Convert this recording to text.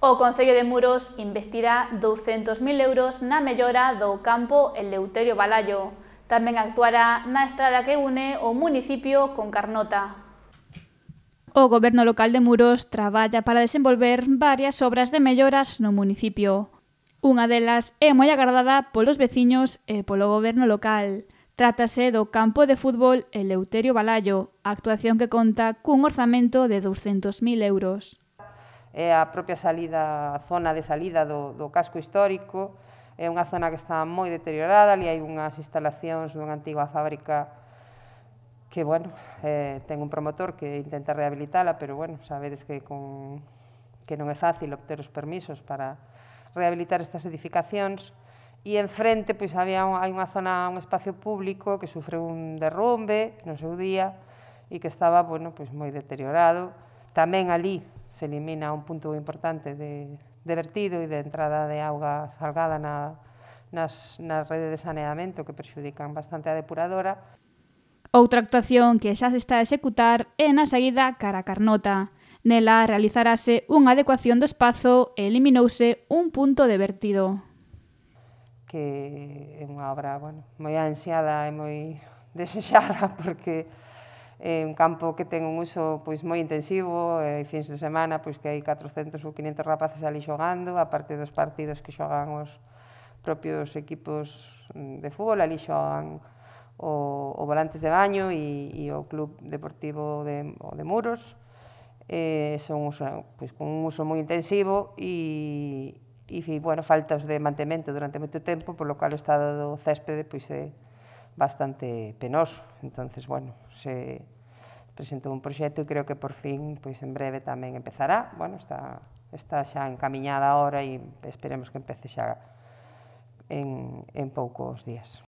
O Concello de Muros investirá 200.000 euros na mellora do campo Eleuterio Balallo. Tamén actuará na estrada que une o municipio con Carnota. O goberno local de Muros traballa para desenvolver varias obras de melloras no municipio. Unha delas é moi agardada polos veciños e polo goberno local. Trátase do campo de fútbol Eleuterio Balallo, actuación que conta cun orzamento de 200.000 euros é a propia salida, a zona de salida do, do casco histórico, é unha zona que está moi deteriorada, ali hai unhas instalacións dunha antiga fábrica que, bueno, eh, ten un promotor que intenta rehabilitala, pero, bueno, sabedes que, con, que non é fácil obter os permisos para rehabilitar estas edificacións, e enfrente pois había un, hai unha zona, un espacio público que sufre un derrumbe no seu día e que estaba, bueno, pois moi deteriorado. Tamén ali se elimina un punto importante de, de vertido e de entrada de auga salgada na, nas, nas redes de saneamento que perxudican bastante a depuradora. Outra actuación que xa se está a executar é na saída cara a Carnota. Nela realizarase unha adecuación do espazo e eliminouse un punto de vertido. Que é unha obra bueno, moi ansiada e moi desexada porque eh, un campo que ten un uso pois moi intensivo, e eh, fins de semana pois que hai 400 ou 500 rapaces ali xogando, aparte dos partidos que xogan os propios equipos mm, de fútbol, ali xogan o, o Volantes de Baño e, e o Club Deportivo de, o de Muros, eh, son uso, pois, con un uso moi intensivo e, e bueno, faltas de mantemento durante moito tempo, polo cal o estado do céspede pois, é, eh, bastante penoso. Entonces, bueno, se presentou un proxecto e creo que por fin, pois en breve tamén empezará. Bueno, está, está xa encaminhada ahora e esperemos que empece xa en, en poucos días.